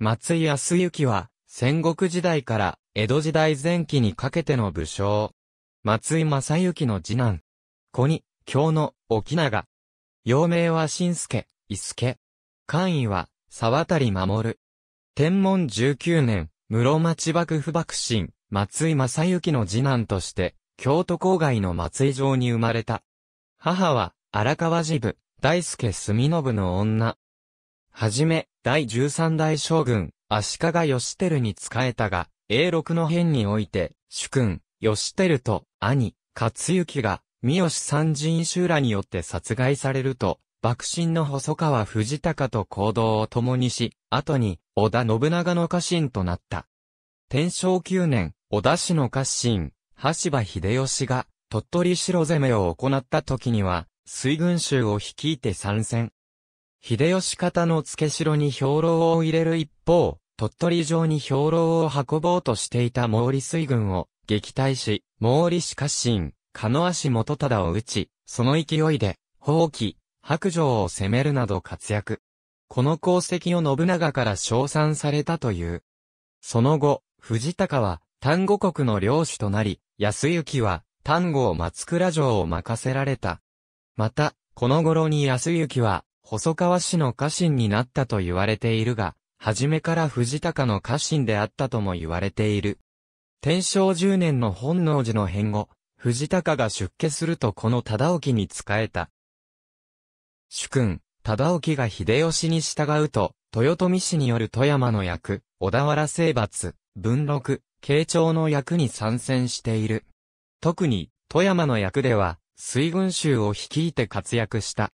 松井康幸は、戦国時代から江戸時代前期にかけての武将。松井正幸の次男。子に、京の沖永。幼名は新助、伊助。官位は、沢渡守。天文19年、室町幕府幕臣、松井正幸の次男として、京都郊外の松井城に生まれた。母は、荒川寺部、大助住信の女。はじめ、第十三代将軍、足利義輝に仕えたが、永禄の変において、主君、義輝と兄、勝幸が、三好三人衆らによって殺害されると、幕臣の細川藤高と行動を共にし、後に、織田信長の家臣となった。天正九年、織田氏の家臣、橋場秀吉が、鳥取城攻めを行った時には、水軍衆を率いて参戦。秀吉方の付け城に兵糧を入れる一方、鳥取城に兵糧を運ぼうとしていた毛利水軍を撃退し、毛利氏家臣、鹿野足元忠を撃ち、その勢いで、放棄、白状を攻めるなど活躍。この功績を信長から称賛されたという。その後、藤高は、丹後国の領主となり、安行は、丹後松倉城を任せられた。また、この頃に安行は、細川氏の家臣になったと言われているが、初めから藤高の家臣であったとも言われている。天正10年の本能寺の変後、藤高が出家するとこの忠興に仕えた。主君、忠興が秀吉に従うと、豊臣氏による富山の役、小田原征伐、文禄、慶長の役に参戦している。特に、富山の役では、水軍衆を率いて活躍した。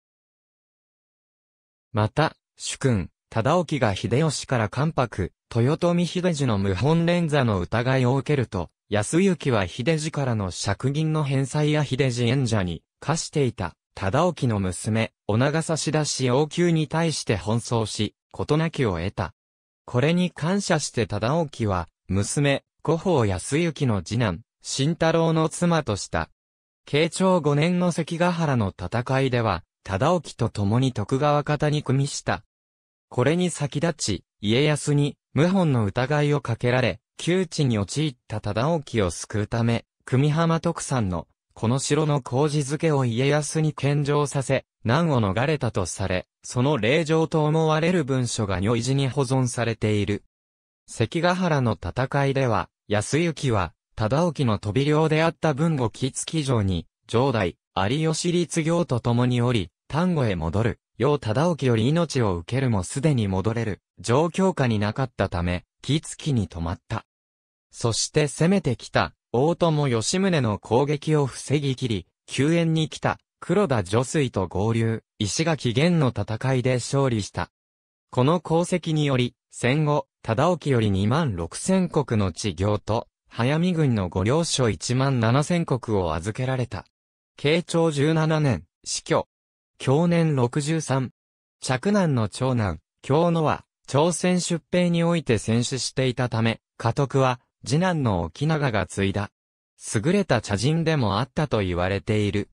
また、主君、忠興が秀吉から関白、豊臣秀次の謀反連座の疑いを受けると、安行は秀次からの借銀の返済や秀次縁者に課していた、忠興の娘、お長差し出し王宮に対して奔走し、事なきを得た。これに感謝して忠興は、娘、古法安行の次男、慎太郎の妻とした。慶長5年の関ヶ原の戦いでは、忠興と共に徳川方に組みした。これに先立ち、家康に、謀反の疑いをかけられ、窮地に陥った忠興を救うため、組浜徳山の、この城の工事付けを家康に献上させ、難を逃れたとされ、その霊状と思われる文書が如意寺に保存されている。関ヶ原の戦いでは、安行は、忠興の飛び寮であった文後木月城に、城代、有吉立行と共におり、丹後へ戻る、楊忠興より命を受けるもすでに戻れる、状況下になかったため、木月に止まった。そして攻めてきた、大友義宗の攻撃を防ぎきり、救援に来た、黒田助水と合流、石垣源の戦いで勝利した。この功績により、戦後、忠興より2万6千国の地行と、早見軍の御領所1万7千国を預けられた。慶長17年、死去。享年63。嫡男の長男、京野は、朝鮮出兵において戦死していたため、家督は、次男の沖長が継いだ。優れた茶人でもあったと言われている。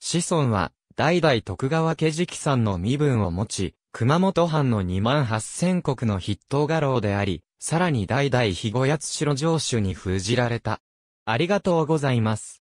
子孫は、代々徳川家直さんの身分を持ち、熊本藩の2万8000国の筆頭画廊であり、さらに代々肥後八代城主に封じられた。ありがとうございます。